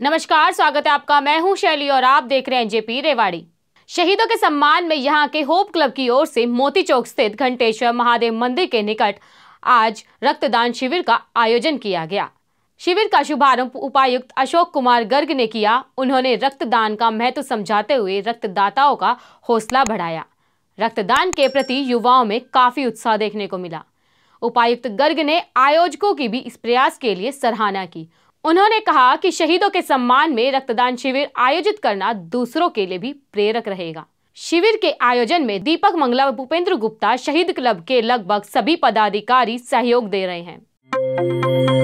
नमस्कार स्वागत है आपका मैं हूं शैली और आप देख रहे हैं जेपी रेवाड़ी शहीदों के सम्मान में यहां के होप क्लब की ओर से मोती चौक स्थित घंटेश्वर महादेव मंदिर के निकट आज रक्तदान शिविर का आयोजन किया गया शिविर का शुभारंभ उपायुक्त अशोक कुमार गर्ग ने किया उन्होंने रक्तदान का महत्व समझाते हुए रक्तदाताओं का हौसला बढ़ाया रक्तदान के प्रति युवाओं में काफी उत्साह देखने को मिला उपायुक्त गर्ग ने आयोजकों की भी इस प्रयास के लिए सराहना की उन्होंने कहा कि शहीदों के सम्मान में रक्तदान शिविर आयोजित करना दूसरों के लिए भी प्रेरक रहेगा शिविर के आयोजन में दीपक मंगला भूपेंद्र गुप्ता शहीद क्लब के लगभग सभी पदाधिकारी सहयोग दे रहे हैं